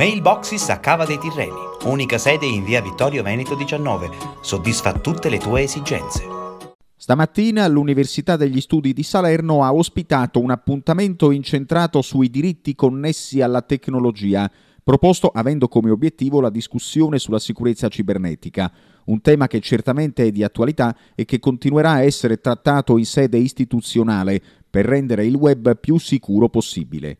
Mailboxes a Cava dei Tirreni, unica sede in via Vittorio Veneto 19, soddisfa tutte le tue esigenze. Stamattina l'Università degli Studi di Salerno ha ospitato un appuntamento incentrato sui diritti connessi alla tecnologia, proposto avendo come obiettivo la discussione sulla sicurezza cibernetica, un tema che certamente è di attualità e che continuerà a essere trattato in sede istituzionale per rendere il web più sicuro possibile.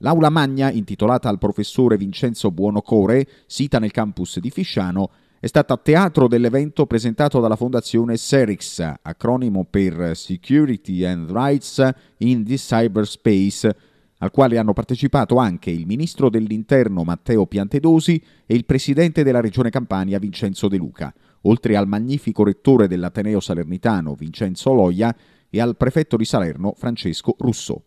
L'aula magna, intitolata al professore Vincenzo Buonocore, sita nel campus di Fisciano, è stata teatro dell'evento presentato dalla fondazione SERIX, acronimo per Security and Rights in the Cyberspace, al quale hanno partecipato anche il ministro dell'Interno Matteo Piantedosi e il presidente della Regione Campania Vincenzo De Luca, oltre al magnifico rettore dell'Ateneo Salernitano Vincenzo Loia e al prefetto di Salerno Francesco Russo.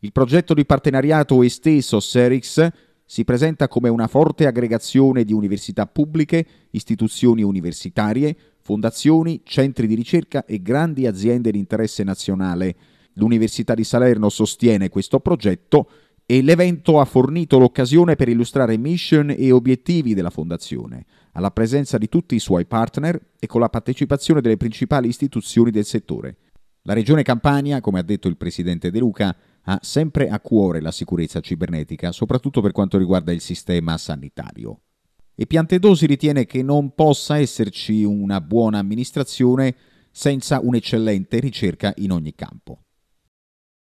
Il progetto di partenariato esteso SERIX si presenta come una forte aggregazione di università pubbliche, istituzioni universitarie, fondazioni, centri di ricerca e grandi aziende di interesse nazionale. L'Università di Salerno sostiene questo progetto e l'evento ha fornito l'occasione per illustrare mission e obiettivi della Fondazione, alla presenza di tutti i suoi partner e con la partecipazione delle principali istituzioni del settore. La Regione Campania, come ha detto il Presidente De Luca, ha sempre a cuore la sicurezza cibernetica, soprattutto per quanto riguarda il sistema sanitario. E Piantedosi ritiene che non possa esserci una buona amministrazione senza un'eccellente ricerca in ogni campo.